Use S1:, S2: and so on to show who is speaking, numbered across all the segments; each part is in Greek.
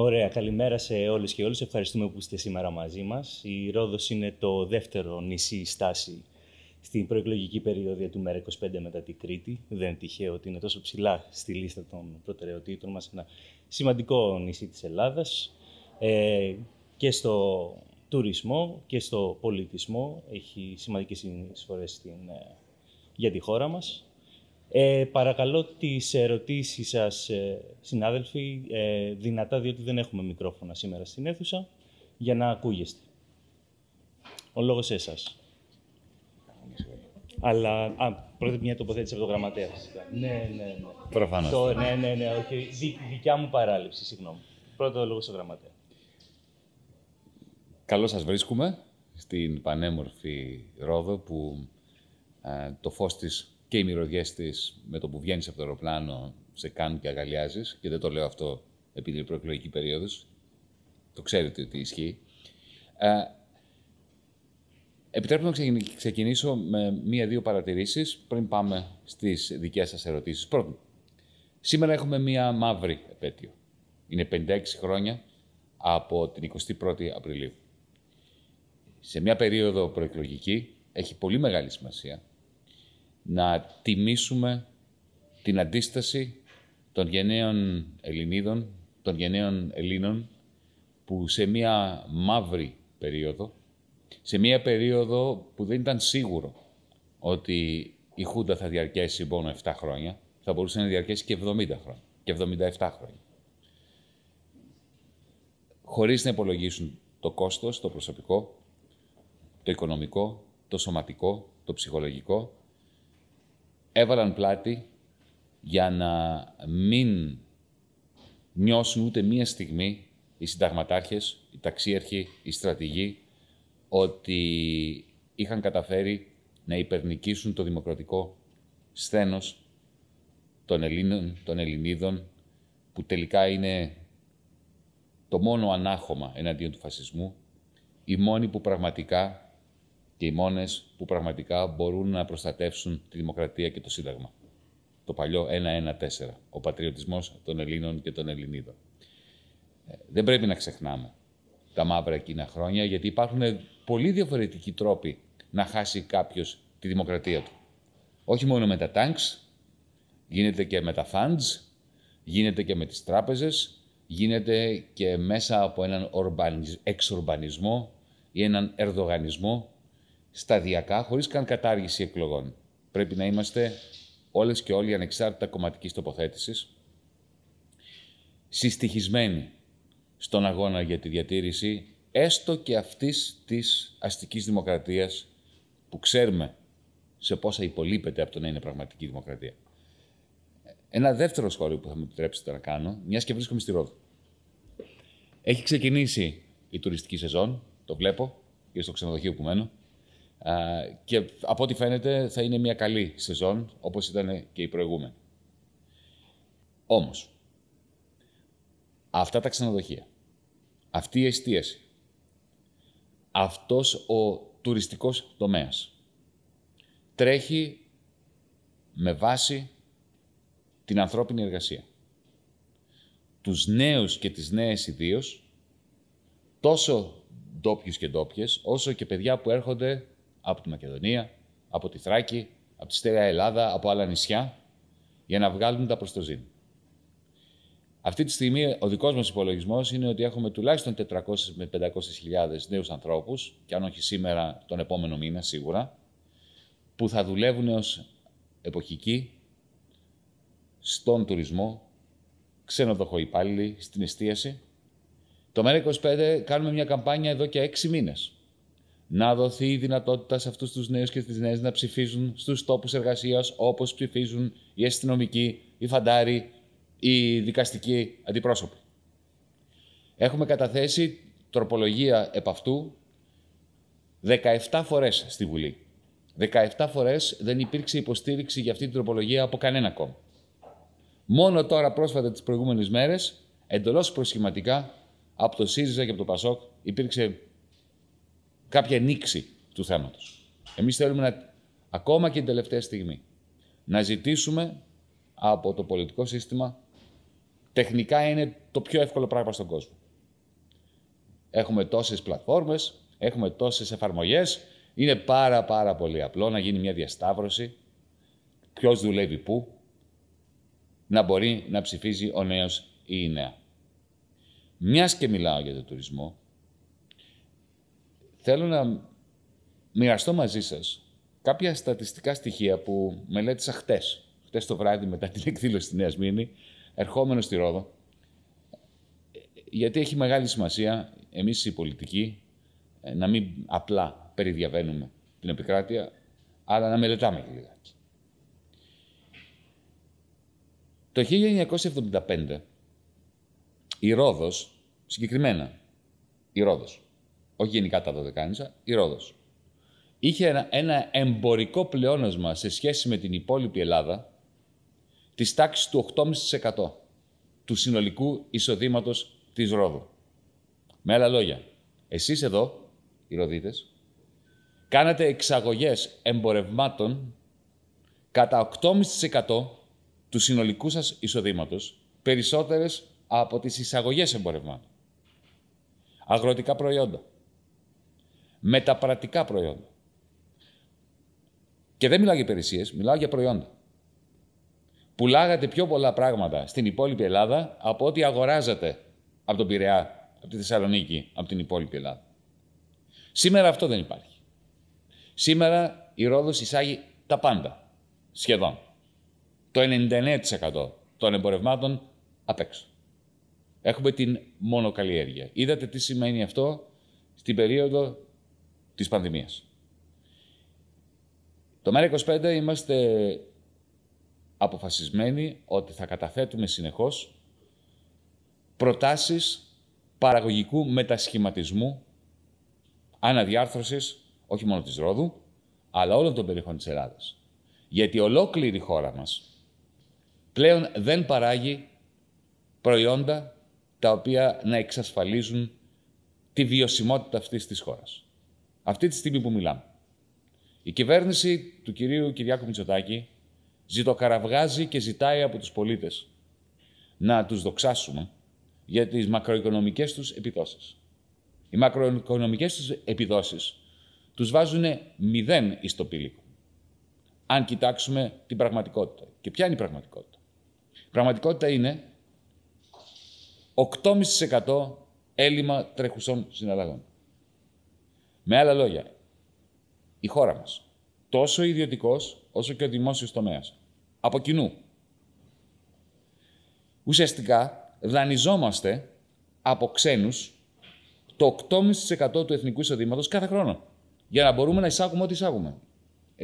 S1: Ωραία, καλημέρα σε όλες και όλους. Ευχαριστούμε που είστε σήμερα μαζί μας. Η Ρόδος είναι το δεύτερο νησί στάση στην προεκλογική περίοδο του ΜΕΡΑ25 μετά την Κρήτη. Δεν τυχαίο ότι είναι τόσο ψηλά στη λίστα των προτεραιοτήτων μας. Ένα σημαντικό νησί της Ελλάδας ε, και στο τουρισμό και στο πολιτισμό. Έχει σημαντικές συνεισφορές ε, για τη χώρα μας. Ε, παρακαλώ τις ερωτήσεις σας, ε, συνάδελφοι, ε, δυνατά, διότι δεν έχουμε μικρόφωνα σήμερα στην αίθουσα, για να ακούγεστε. Ο λόγος εσάς. Αλλά, α, πρώτα μια τοποθέτηση από το γραμματέα. Ναι, ναι, ναι. Προφανώς. Το, ναι, ναι, ναι, όχι. δικιά μου παράληψη, συγγνώμη. Πρώτο λόγος στο γραμματέα.
S2: Καλώς σας βρίσκουμε στην πανέμορφη Ρόδο που το φως της και οι μυρωδιές της με το που βγαίνεις από το αεροπλάνο σε κάνουν και αγκαλιάζεις. Και δεν το λέω αυτό επειδή είναι προεκλογική περίοδος. Το ξέρετε ότι ισχύει. Ε, Επιτρέπω να ξεκινήσω με μία-δύο παρατηρήσεις πριν πάμε στις δικές σας ερωτήσεις. Πρώτον, σήμερα έχουμε μία μαύρη επέτειο. Είναι 56 χρόνια από την 21η Απριλίου. Σε μία περίοδο προεκλογική έχει πολύ μεγάλη σημασία να τιμήσουμε την αντίσταση των γενναίων Ελληνίδων, των γενναίων Ελλήνων, που σε μία μαύρη περίοδο, σε μία περίοδο που δεν ήταν σίγουρο ότι η Χούντα θα διαρκέσει μόνο λοιπόν, 7 χρόνια, θα μπορούσε να διαρκέσει και 70 χρόνια και 77 χρόνια. Χωρίς να υπολογίσουν το κόστος, το προσωπικό, το οικονομικό, το σωματικό, το ψυχολογικό, έβαλαν πλάτη για να μην νιώσουν ούτε μία στιγμή οι συνταγματάρχες, οι ταξίαρχοι, οι στρατηγοί ότι είχαν καταφέρει να υπερνικήσουν το δημοκρατικό σθένος των Ελλήνων, των Ελληνίδων που τελικά είναι το μόνο ανάχωμα εναντίον του φασισμού, οι μόνη που πραγματικά και οι μόνες που πραγματικά μπορούν να προστατεύσουν τη δημοκρατία και το Σύνταγμα. Το παλιό 1 Ο πατριωτισμός των Ελλήνων και των Ελληνίδων. Ε, δεν πρέπει να ξεχνάμε τα μαύρα εκείνα χρόνια, γιατί υπάρχουν πολύ διαφορετικοί τρόποι να χάσει κάποιος τη δημοκρατία του. Όχι μόνο με τα τάγκ, γίνεται και με τα funds, γίνεται και με τις τράπεζες, γίνεται και μέσα από έναν εξορμπανισμό ή έναν ερδογανισμό σταδιακά, χωρίς καν κατάργηση εκλογών. Πρέπει να είμαστε όλες και όλοι ανεξάρτητα κομματικής τοποθέτησης, συστοιχισμένοι στον αγώνα για τη διατήρηση έστω και αυτής της αστικής δημοκρατίας που ξέρουμε σε πόσα υπολείπεται από το να είναι πραγματική δημοκρατία. Ένα δεύτερο σχόλιο που θα μου επιτρέψετε να κάνω, μιας και βρίσκομαι στη Ρόδο. Έχει ξεκινήσει η τουριστική σεζόν, το βλέπω και στο ξενοδοχείο που μένω και από ό,τι φαίνεται θα είναι μια καλή σεζόν, όπως ήταν και η προηγούμενη. Όμως, αυτά τα ξενοδοχεία, αυτή η εστίαση, αυτός ο τουριστικός τομέας τρέχει με βάση την ανθρώπινη εργασία. Τους νέους και τις νέες ιδίως, τόσο ντόπιους και ντόπιες, όσο και παιδιά που έρχονται από τη Μακεδονία, από τη Θράκη, από τη Στέρεα Ελλάδα, από άλλα νησιά, για να βγάλουν τα προστοζήν. Αυτή τη στιγμή ο δικός μας υπολογισμός είναι ότι έχουμε τουλάχιστον 400 με 500.000 νέους ανθρώπους, και αν όχι σήμερα, τον επόμενο μήνα σίγουρα, που θα δουλεύουν ως εποχικοί στον τουρισμό, ξενοδοχό υπάλληλοι, στην εστίαση. Το ΜΕΡΑ25 κάνουμε μια καμπάνια εδώ και 6 μήνες να δοθεί η δυνατότητα σε αυτούς τους νέους και τις νέες να ψηφίζουν στους τόπους εργασίας όπως ψηφίζουν οι αστυνομικοί, οι φαντάροι, οι δικαστικοί αντιπρόσωποι. Έχουμε καταθέσει τροπολογία επ' αυτού 17 φορές στη Βουλή. 17 φορές δεν υπήρξε υποστήριξη για αυτή την τροπολογία από κανένα κόμμα. Μόνο τώρα πρόσφατα τις προηγούμενες μέρες, εντελώς προσχηματικά, από το ΣΥΡΙΖΑ και από το ΠΑΣΟΚ υπήρξε κάποια νήξη του θέματος. Εμείς θέλουμε να, ακόμα και την τελευταία στιγμή να ζητήσουμε από το πολιτικό σύστημα τεχνικά είναι το πιο εύκολο πράγμα στον κόσμο. Έχουμε τόσες πλατφόρμες, έχουμε τόσες εφαρμογές, είναι πάρα πάρα πολύ απλό να γίνει μια διασταύρωση ποιος δουλεύει πού, να μπορεί να ψηφίζει ο νέος ή η νέα. Μιας και μιλάω για τον τουρισμό, Θέλω να μοιραστώ μαζί σας κάποια στατιστικά στοιχεία που μελέτησα χτες. Χτες το βράδυ μετά την εκδήλωση της Νέα Σμύρνη, ερχόμενος στη Ρόδο. Γιατί έχει μεγάλη σημασία εμείς οι πολιτικοί ε, να μην απλά περιδιαβαίνουμε την επικράτεια, αλλά να μελετάμε και λιγάκι. Το 1975 η Ρόδος, συγκεκριμένα η Ρόδος, όχι γενικά τα Δωδεκάνησα, η Ρόδος. Είχε ένα, ένα εμπορικό πλεόνασμα σε σχέση με την υπόλοιπη Ελλάδα της τάξης του 8,5% του συνολικού εισοδήματος της Ρόδου. Με άλλα λόγια, εσείς εδώ, οι Ροδίτες, κάνατε εξαγωγές εμπορευμάτων κατά 8,5% του συνολικού σας εισοδήματος, περισσότερες από τις εισαγωγές εμπορευμάτων. Αγροτικά προϊόντα, με τα πρακτικά προϊόντα. Και δεν μιλάω για υπηρεσίες, μιλάω για προϊόντα. Πουλάγατε πιο πολλά πράγματα στην υπόλοιπη Ελλάδα από ό,τι αγοράζατε από τον Πειραιά, από τη Θεσσαλονίκη, από την υπόλοιπη Ελλάδα. Σήμερα αυτό δεν υπάρχει. Σήμερα η Ρόδος εισάγει τα πάντα, σχεδόν. Το 99% των εμπορευμάτων απ' έξω. Έχουμε την μονοκαλλιέργεια. Είδατε τι σημαίνει αυτό στην περίοδο της πανδημίας. Το ΜΕΡΑ25 είμαστε αποφασισμένοι ότι θα καταθέτουμε συνεχώς προτάσεις παραγωγικού μετασχηματισμού αναδιάρθρωσης όχι μόνο της Ρόδου, αλλά όλων των περιοχών της Ελλάδας. Γιατί ολόκληρη η χώρα μας πλέον δεν παράγει προϊόντα τα οποία να εξασφαλίζουν τη βιωσιμότητα αυτής της χώρας. Αυτή τη στιγμή που μιλάμε. Η κυβέρνηση του κυρίου Κυριάκου Μητσοτάκη ζητοκαραβγάζει και ζητάει από τους πολίτες να τους δοξάσουμε για τις μακροοικονομικές τους επιδόσεις. Οι μακροοικονομικές τους επιδόσεις τους βάζουν μηδέν το πύλικο. Αν κοιτάξουμε την πραγματικότητα. Και ποια είναι η πραγματικότητα. Η πραγματικότητα είναι 8,5% έλλειμμα τρεχουσών συναλλαγών. Με άλλα λόγια, η χώρα μας, τόσο ιδιωτικός όσο και ο δημόσιος τομέας, από κοινού, ουσιαστικά δανειζόμαστε από ξένους το 8,5% του εθνικού εισοδήματος κάθε χρόνο, για να μπορούμε να εισάγουμε ό,τι εισάγουμε.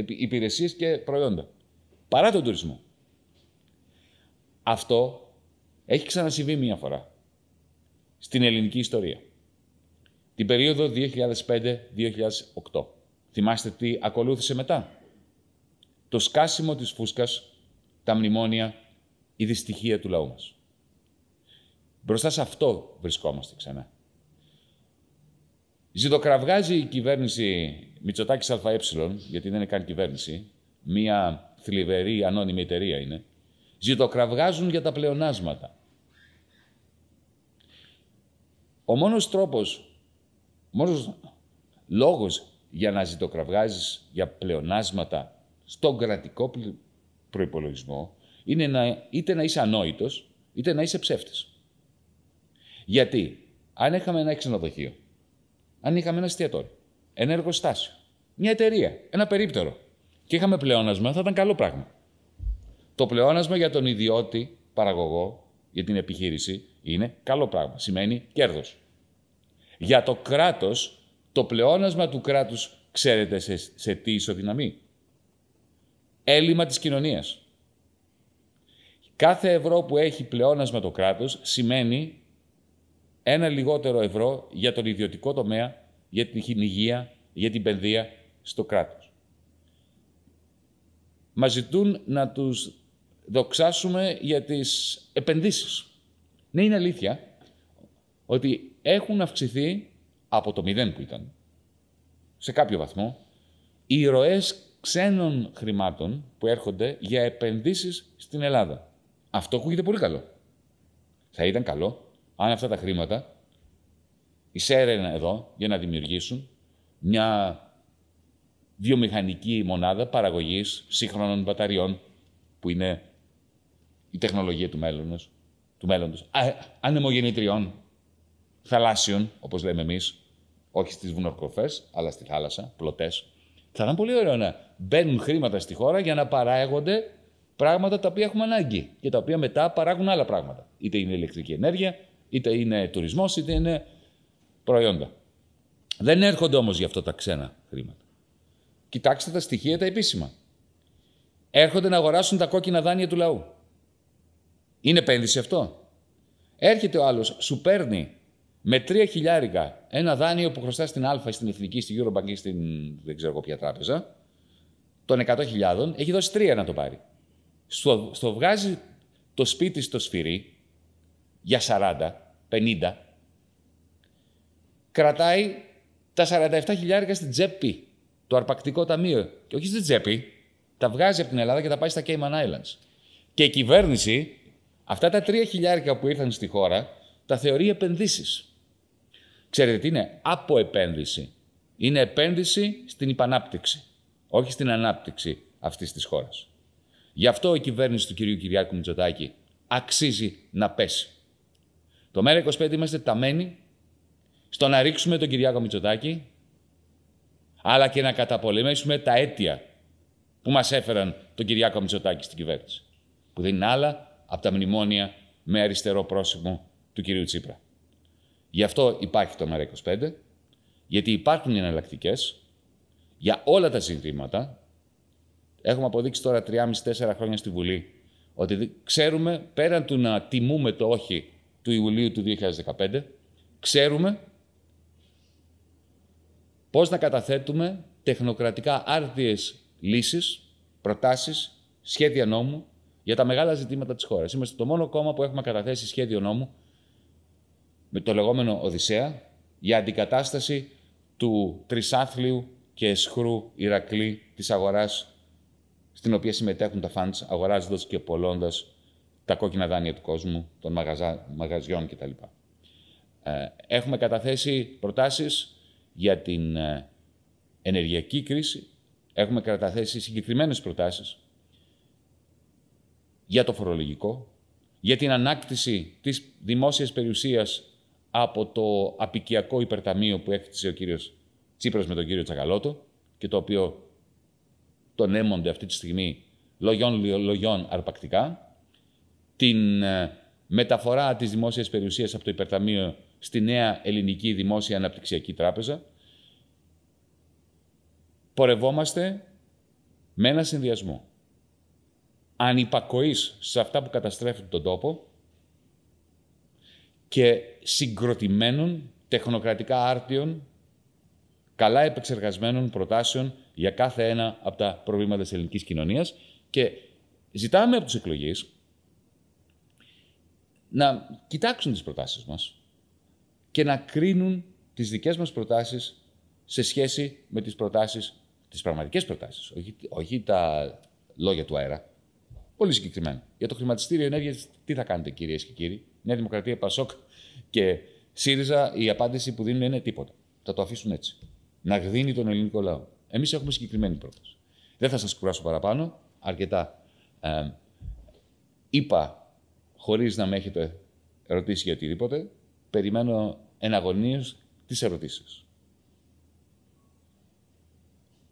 S2: Υπηρεσίες και προϊόντα. Παρά τον τουρισμό. Αυτό έχει ξανασυμβεί μία φορά στην ελληνική ιστορία την περίοδο 2005-2008. Θυμάστε τι ακολούθησε μετά. Το σκάσιμο της φούσκας, τα μνημόνια, η δυστυχία του λαού μας. Μπροστά σε αυτό βρισκόμαστε ξανά. Ζητοκραυγάζει η κυβέρνηση Μητσοτάκης ΑΕ, γιατί δεν είναι καν κυβέρνηση, μία θλιβερή ανώνυμη εταιρεία είναι, ζητοκραυγάζουν για τα πλεονάσματα. Ο μόνος τρόπος μόνος λόγος για να ζητοκραυγάζεις για πλεονάσματα στον κρατικό προϋπολογισμό είναι να, είτε να είσαι ανόητος, είτε να είσαι ψεύτης. Γιατί, αν είχαμε ένα ξενοδοχείο, αν είχαμε ένα εστιατόριο, ένα εργοστάσιο, μια εταιρεία, ένα περίπτερο και είχαμε πλεόνασμα, θα ήταν καλό πράγμα. Το πλεόνασμα για τον ιδιώτη παραγωγό, για την επιχείρηση, είναι καλό πράγμα. Σημαίνει κέρδος. Για το κράτος, το πλεόνασμα του κράτους, ξέρετε σε, τι ισοδυναμεί. Έλλειμμα της κοινωνίας. Κάθε ευρώ που έχει πλεόνασμα το κράτος σημαίνει ένα λιγότερο ευρώ για τον ιδιωτικό τομέα, για την υγεία, για την παιδεία στο κράτος. Μας ζητούν να τους δοξάσουμε για τις επενδύσεις. Ναι, είναι αλήθεια ότι έχουν αυξηθεί από το μηδέν που ήταν, σε κάποιο βαθμό, οι ροές ξένων χρημάτων που έρχονται για επενδύσεις στην Ελλάδα. Αυτό ακούγεται πολύ καλό. Θα ήταν καλό αν αυτά τα χρήματα εισέρεναν εδώ για να δημιουργήσουν μια βιομηχανική μονάδα παραγωγής σύγχρονων μπαταριών που είναι η τεχνολογία του μέλλοντος, του μέλλοντος ανεμογεννητριών θαλάσσιων, όπως λέμε εμείς, όχι στις βουνοκορφέ, αλλά στη θάλασσα, πλωτές. Θα ήταν πολύ ωραίο να μπαίνουν χρήματα στη χώρα για να παράγονται πράγματα τα οποία έχουμε ανάγκη και τα οποία μετά παράγουν άλλα πράγματα. Είτε είναι ηλεκτρική ενέργεια, είτε είναι τουρισμός, είτε είναι προϊόντα. Δεν έρχονται όμως γι' αυτό τα ξένα χρήματα. Κοιτάξτε τα στοιχεία τα επίσημα. Έρχονται να αγοράσουν τα κόκκινα δάνεια του λαού. Είναι επένδυση αυτό. Έρχεται ο άλλος, σου παίρνει με τρία χιλιάρικα ένα δάνειο που χρωστά στην Α, στην Εθνική, στην Eurobank ή στην δεν ξέρω ποια τράπεζα, των 100.000, έχει δώσει τρία να το πάρει. Στο, στο βγάζει το σπίτι στο σφυρί για 40, 50, κρατάει τα 47 χιλιάρικα στην τσέπη, το αρπακτικό ταμείο. Και όχι στην τσέπη, τα βγάζει από την Ελλάδα και τα πάει στα Cayman Islands. Και η κυβέρνηση αυτά τα τρία χιλιάρικα που ήρθαν στη χώρα τα θεωρεί επενδύσεις. Ξέρετε τι είναι, αποεπένδυση. Είναι επένδυση στην υπανάπτυξη, όχι στην ανάπτυξη αυτής της χώρας. Γι' αυτό η κυβέρνηση του κυρίου Κυριάκου Μητσοτάκη αξίζει να πέσει. Το ΜΕΡΑ25 είμαστε ταμένοι στο να ρίξουμε τον Κυριάκο Μητσοτάκη, αλλά και να καταπολεμήσουμε τα αίτια που μας έφεραν τον Κυριάκο Μητσοτάκη στην κυβέρνηση, που δεν είναι άλλα από τα μνημόνια με αριστερό πρόσημο του κυρίου Τσίπρα. Γι' αυτό υπάρχει το ΜΕΡΑ25, γιατί υπάρχουν οι εναλλακτικές για όλα τα ζητήματα. Έχουμε αποδείξει τώρα 3,5-4 χρόνια στη Βουλή ότι ξέρουμε, πέραν του να τιμούμε το όχι του Ιουλίου του 2015, ξέρουμε πώς να καταθέτουμε τεχνοκρατικά άρτιες λύσεις, προτάσεις, σχέδια νόμου για τα μεγάλα ζητήματα της χώρας. Είμαστε το μόνο κόμμα που έχουμε καταθέσει σχέδιο νόμου με το λεγόμενο Οδυσσέα για αντικατάσταση του τρισάθλιου και εσχρού Ηρακλή της αγοράς στην οποία συμμετέχουν τα φαντς αγοράζοντας και πολλώντας τα κόκκινα δάνεια του κόσμου, των μαγαζα... μαγαζιών κτλ. Ε, έχουμε καταθέσει προτάσεις για την ε, ενεργειακή κρίση. Έχουμε καταθέσει συγκεκριμένες προτάσεις για το φορολογικό, για την ανάκτηση της δημόσιας περιουσίας από το απικιακό υπερταμείο που έκτισε ο κύριος Τσίπρας με τον κύριο Τσακαλώτο και το οποίο τον έμονται αυτή τη στιγμή λογιών λογιών αρπακτικά, την ε, μεταφορά της δημόσιας περιουσίας από το υπερταμείο στη νέα ελληνική δημόσια αναπτυξιακή τράπεζα, πορευόμαστε με ένα συνδυασμό ανυπακοής σε αυτά που καταστρέφουν τον τόπο, και συγκροτημένων, τεχνοκρατικά άρτιων, καλά επεξεργασμένων προτάσεων για κάθε ένα από τα προβλήματα της ελληνικής κοινωνίας και ζητάμε από τους εκλογείς να κοιτάξουν τις προτάσεις μας και να κρίνουν τις δικές μας προτάσεις σε σχέση με τις προτάσεις, τις πραγματικές προτάσεις, όχι, όχι τα λόγια του αέρα. Πολύ συγκεκριμένα. Για το χρηματιστήριο ενέργειας, τι θα κάνετε κυρίες και κύριοι. Νέα Δημοκρατία, Πασόκ, και ΣΥΡΙΖΑ, η απάντηση που δίνουν είναι τίποτα. Θα το αφήσουν έτσι. Να γδίνει τον ελληνικό λαό. Εμείς έχουμε συγκεκριμένη πρόταση. Δεν θα σας κουράσω παραπάνω. Αρκετά ε, είπα χωρίς να με έχετε ρωτήσει για οτιδήποτε. Περιμένω εναγωνίω τι ερωτήσει.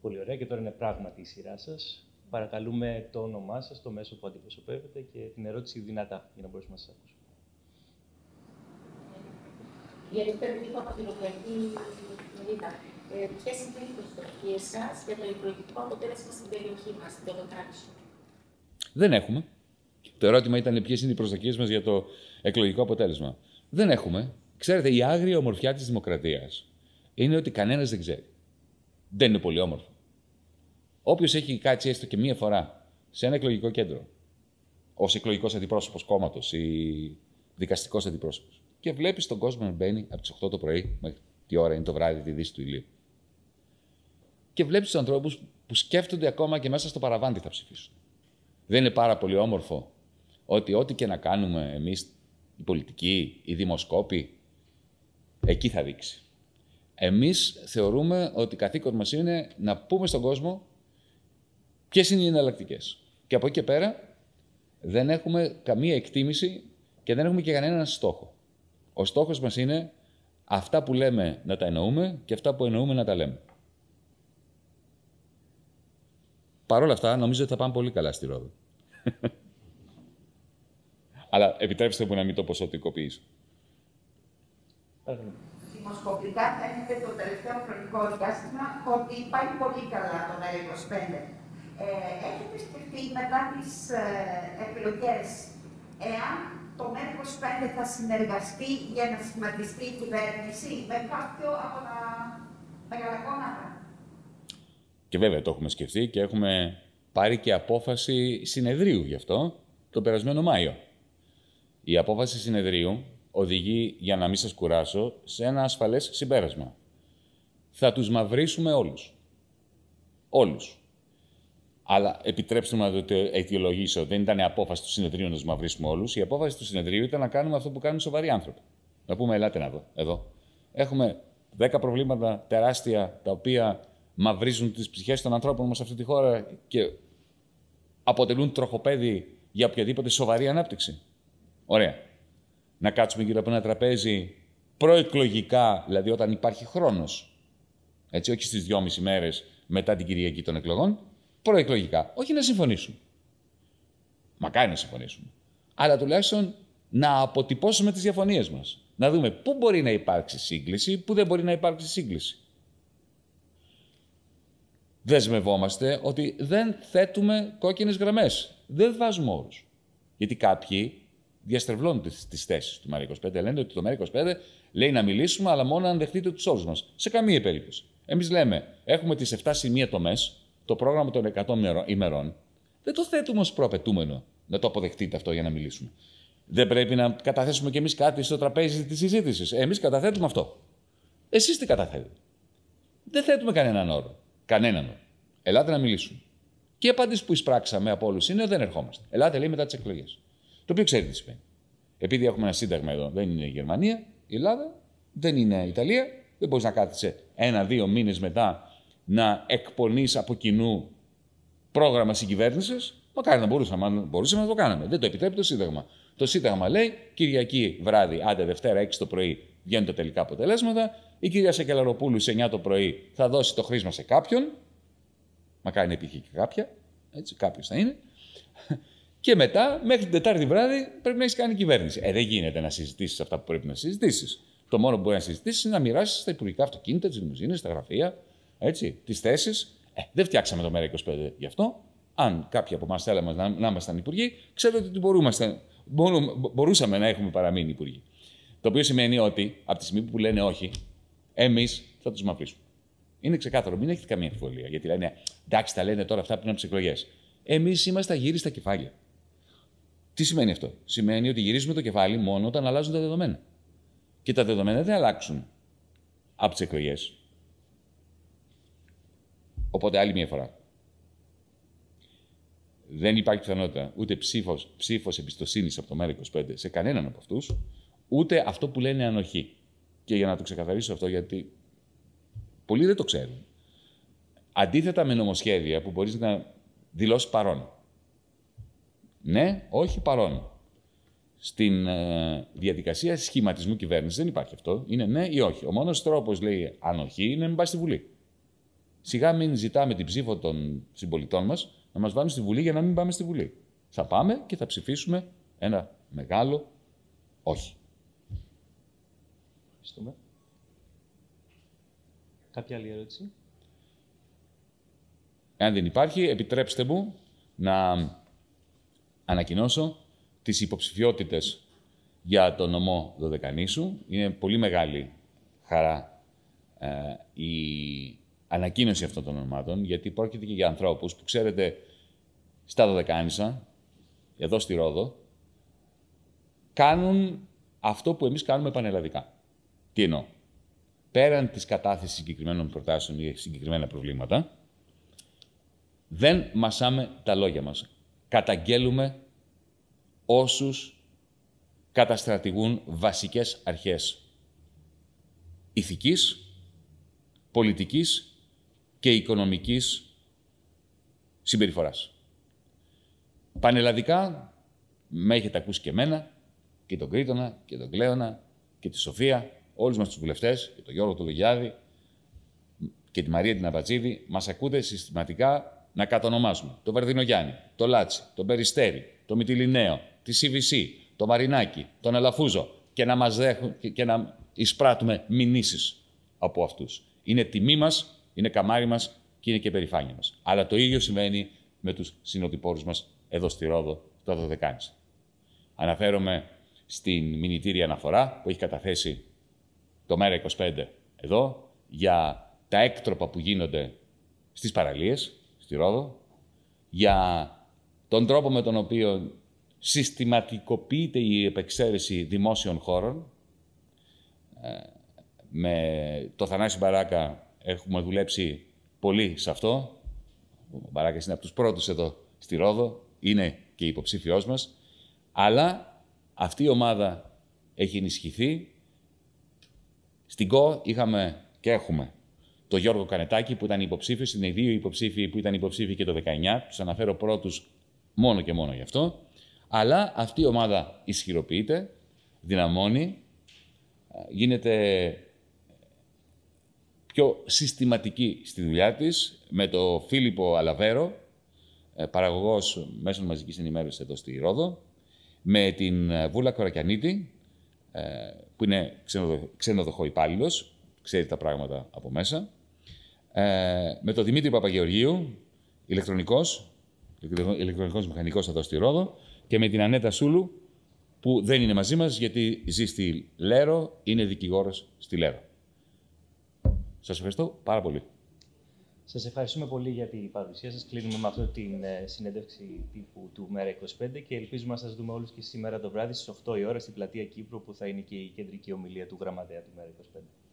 S1: Πολύ ωραία και τώρα είναι πράγματι η σειρά σας. Παρακαλούμε το όνομά σας, το μέσο που αντιπροσωπεύετε και την ερώτηση δυνατά για να μπορέσουμε να σας ακούσουμε γιατί λίγο από ε, είναι οι για το εκλογικό
S2: αποτέλεσμα στην περιοχή μας, στην Δεν έχουμε. Το ερώτημα ήταν ποιες είναι οι προσδοκίες μας για το εκλογικό αποτέλεσμα. Δεν έχουμε. Ξέρετε, η άγρια ομορφιά της δημοκρατίας είναι ότι κανένας δεν ξέρει. Δεν είναι πολύ όμορφο. Όποιος έχει κάτσει έστω και μία φορά σε ένα εκλογικό κέντρο, ως εκλογικός αντιπρόσωπος κόμματος ή δικαστικός αντιπρόσωπος. Και βλέπεις τον κόσμο να μπαίνει από τις 8 το πρωί μέχρι τι ώρα είναι το βράδυ, τη δύση του ηλίου. Και βλέπεις τους ανθρώπους που σκέφτονται ακόμα και μέσα στο παραβάντι θα ψηφίσουν. Δεν είναι πάρα πολύ όμορφο ότι ό,τι και να κάνουμε εμείς, οι πολιτικοί, οι δημοσκόποι, εκεί θα δείξει. Εμείς θεωρούμε ότι καθήκον μας είναι να πούμε στον κόσμο ποιες είναι οι εναλλακτικές. Και από εκεί και πέρα δεν έχουμε καμία εκτίμηση και δεν έχουμε και κανέναν στόχο. Ο στόχος μας είναι αυτά που λέμε να τα εννοούμε και αυτά που εννοούμε να τα λέμε. Παρ' όλα αυτά, νομίζω ότι θα πάμε πολύ καλά στη Ρόδο. Αλλά επιτρέψτε μου να μην το ποσοτικοποιήσω.
S1: Δημοσκοπικά θα είναι το τελευταίο χρονικό διάστημα ότι πάει πολύ καλά το νέο Ε, έχετε σκεφτεί μετά τις επιλογές, εάν το μέρο 5 θα συνεργαστεί για να σχηματιστεί η κυβέρνηση με κάποιο από τα μεγάλα κόμματα.
S2: Και βέβαια το έχουμε σκεφτεί και έχουμε πάρει και απόφαση συνεδρίου γι' αυτό το περασμένο Μάιο. Η απόφαση συνεδρίου οδηγεί, για να μην σας κουράσω, σε ένα ασφαλές συμπέρασμα. Θα τους μαυρίσουμε όλους. Όλους. Αλλά επιτρέψτε μου να το αιτιολογήσω. Δεν ήταν η απόφαση του συνεδρίου να τους μαυρίσουμε όλους. Η απόφαση του συνεδρίου ήταν να κάνουμε αυτό που κάνουν σοβαροί άνθρωποι. Να πούμε, ελάτε να δω, εδώ. Έχουμε 10 προβλήματα τεράστια τα οποία μαυρίζουν τις ψυχές των ανθρώπων μας σε αυτή τη χώρα και αποτελούν τροχοπέδι για οποιαδήποτε σοβαρή ανάπτυξη. Ωραία. Να κάτσουμε γύρω από ένα τραπέζι προεκλογικά, δηλαδή όταν υπάρχει χρόνος. Έτσι, όχι στις δυόμιση μέρες μετά την Κυριακή των εκλογών, προεκλογικά. Όχι να συμφωνήσουν. Μακάρι να συμφωνήσουμε. Αλλά τουλάχιστον να αποτυπώσουμε τις διαφωνίες μας. Να δούμε πού μπορεί να υπάρξει σύγκληση, πού δεν μπορεί να υπάρξει σύγκληση. Δεσμευόμαστε ότι δεν θέτουμε κόκκινες γραμμές. Δεν βάζουμε όρους. Γιατί κάποιοι διαστρεβλώνουν τις θέσεις του ΜΕΡΑ25. Λένε ότι το ΜΕΡΑ25 λέει να μιλήσουμε, αλλά μόνο αν δεχτείτε τους όρους μας. Σε καμία περίπτωση. Εμείς λέμε, έχουμε τις 7 σημεία τομέ, το πρόγραμμα των 100 ημερών, δεν το θέτουμε ως προαπαιτούμενο να το αποδεχτείτε αυτό για να μιλήσουμε. Δεν πρέπει να καταθέσουμε κι εμείς κάτι στο τραπέζι της συζήτησης. Εμείς καταθέτουμε αυτό. Εσείς τι καταθέτετε. Δεν θέτουμε κανέναν όρο. Κανέναν όρο. Ελάτε να μιλήσουμε. Και η απάντηση που εισπράξαμε από όλους είναι ότι δεν ερχόμαστε. Ελάτε λέει μετά τις εκλογές. Το οποίο ξέρετε τι σημαίνει. Επειδή έχουμε ένα σύνταγμα εδώ, δεν είναι η Γερμανία, η Ελλάδα, δεν είναι η Ιταλία, δεν μπορείς να κάτσει ένα-δύο μήνες μετά να εκπονείς από κοινού πρόγραμμα συγκυβέρνησης. Μακάρι να μπορούσαμε, αν μπορούσαμε να το κάναμε. Δεν το επιτρέπει το Σύνταγμα. Το Σύνταγμα λέει Κυριακή βράδυ, άντε Δευτέρα 6 το πρωί βγαίνουν τα τελικά αποτελέσματα. Η κυρία Σεκελαροπούλου σε 9 το πρωί θα δώσει το χρήσμα σε κάποιον. Μακάρι να υπήρχε και κάποια. Έτσι, κάποιος θα είναι. Και μετά, μέχρι την Τετάρτη βράδυ, πρέπει να έχεις κάνει κυβέρνηση. Ε, δεν γίνεται να συζητήσεις αυτά που πρέπει να συζητήσεις. Το μόνο που μπορεί να συζητήσεις είναι να μοιράσεις τα υπουργικά αυτοκίνητα, τις λιμουζίνες, τα γραφεία, έτσι, τις θέσεις. Ε, δεν φτιάξαμε το ΜΕΡΑ25 γι' αυτό. Αν κάποιοι από εμάς θέλαμε να, να ήμασταν υπουργοί, ξέρετε ότι μπορούσαμε να έχουμε παραμείνει υπουργοί. Το οποίο σημαίνει ότι από τη στιγμή που λένε όχι, εμείς θα τους μαφήσουμε. Είναι ξεκάθαρο, μην έχετε καμία αμφιβολία. Γιατί λένε, εντάξει, τα λένε τώρα αυτά πριν από τις εκλογές. Εμείς είμαστε γύρι στα κεφάλια. Τι σημαίνει αυτό, Σημαίνει ότι γυρίζουμε το κεφάλι μόνο όταν αλλάζουν τα δεδομένα. Και τα δεδομένα δεν αλλάξουν από τις εκλογές. Οπότε άλλη μια φορά. Δεν υπάρχει πιθανότητα ούτε ψήφος ψήφος εμπιστοσύνης από το ΜΕΡΑ25 σε κανέναν από αυτούς, ούτε αυτό που λένε ανοχή. Και για να το ξεκαθαρίσω αυτό, γιατί πολλοί δεν το ξέρουν. Αντίθετα με νομοσχέδια που μπορείς να δηλώσεις παρόν. Ναι, όχι παρόν. Στην ε, διαδικασία σχηματισμού κυβέρνησης δεν υπάρχει αυτό. Είναι ναι ή όχι. Ο μόνος τρόπος, λέει, ανοχή είναι να μην στη Βουλή. Σιγά μην ζητάμε την ψήφο των συμπολιτών μας να μας βάλουν στη Βουλή για να μην πάμε στη Βουλή. Θα πάμε και θα ψηφίσουμε ένα μεγάλο όχι. Ευχαριστούμε.
S1: Κάποια άλλη ερώτηση.
S2: Εάν δεν υπάρχει, επιτρέψτε μου να ανακοινώσω τις υποψηφιότητες για τον νομό Δωδεκανήσου. Είναι πολύ μεγάλη χαρά ε, η ανακοίνωση αυτών των ονομάτων, γιατί πρόκειται και για ανθρώπους που ξέρετε στα Δωδεκάνησα, εδώ στη Ρόδο, κάνουν αυτό που εμείς κάνουμε πανελλαδικά. Τι εννοώ. Πέραν της κατάθεσης συγκεκριμένων προτάσεων ή συγκεκριμένα προβλήματα, δεν μασάμε τα λόγια μας. Καταγγέλουμε όσους καταστρατηγούν βασικές αρχές ηθικής, πολιτικής και οικονομικής συμπεριφοράς. Πανελλαδικά, με έχετε ακούσει και εμένα, και τον Κρήτονα, και τον Κλέωνα, και τη Σοφία, όλους μας τους βουλευτές, και τον Γιώργο Τολογιάδη, και τη Μαρία την Αβατζίδη, μας ακούτε συστηματικά να κατανομάζουμε το Βαρδινογιάννη, το Λάτσι, τον Περιστέρι, το Μητυλινέο, τη CVC, το Μαρινάκι, τον Ελαφούζο, και να, μας δέχουν, και, να εισπράττουμε μηνύσεις από αυτούς. Είναι τιμή μας είναι καμάρι μας και είναι και περηφάνεια μας. Αλλά το ίδιο συμβαίνει με τους συνοδοιπόρου μας εδώ στη Ρόδο, το 12. Αναφέρομαι στην μηνυτήρια αναφορά που έχει καταθέσει το ΜΕΡΑ25 εδώ για τα έκτροπα που γίνονται στις παραλίες, στη Ρόδο, για τον τρόπο με τον οποίο συστηματικοποιείται η επεξαίρεση δημόσιων χώρων, ε, με το Θανάση Μπαράκα Έχουμε δουλέψει πολύ σε αυτό. Ο Μπαράκας είναι από τους πρώτους εδώ στη Ρόδο. Είναι και υποψήφιό μας. Αλλά αυτή η ομάδα έχει ενισχυθεί. Στην ΚΟ είχαμε και έχουμε το Γιώργο Κανετάκη που ήταν υποψήφιος. Είναι δύο υποψήφοι που ήταν υποψήφοι και το 19. Τους αναφέρω πρώτους μόνο και μόνο γι' αυτό. Αλλά αυτή η ομάδα ισχυροποιείται, δυναμώνει, γίνεται πιο συστηματική στη δουλειά της με το Φίλιππο Αλαβέρο, ε, παραγωγός μέσων μαζικής ενημέρωσης εδώ στη Ρόδο, με την ε, Βούλα Κορακιανίτη, ε, που είναι ξενοδοχό υπάλληλος, ξέρει τα πράγματα από μέσα, με τον Δημήτρη Παπαγεωργίου, ηλεκτρονικός, ηλεκτρονικός μηχανικός εδώ στη Ρόδο, και με την Ανέτα Σούλου, που δεν είναι μαζί μας γιατί ζει στη Λέρο, είναι δικηγόρος στη Λέρο. Σας ευχαριστώ πάρα πολύ.
S1: Σας ευχαριστούμε πολύ για την παρουσία σας. Κλείνουμε με αυτή την ε, συνέντευξη τύπου του Μέρα 25 και ελπίζουμε να σας δούμε όλους και σήμερα το βράδυ στις 8 η ώρα στην πλατεία Κύπρου, που θα είναι και η κεντρική ομιλία του γραμματέα του Μέρα 25.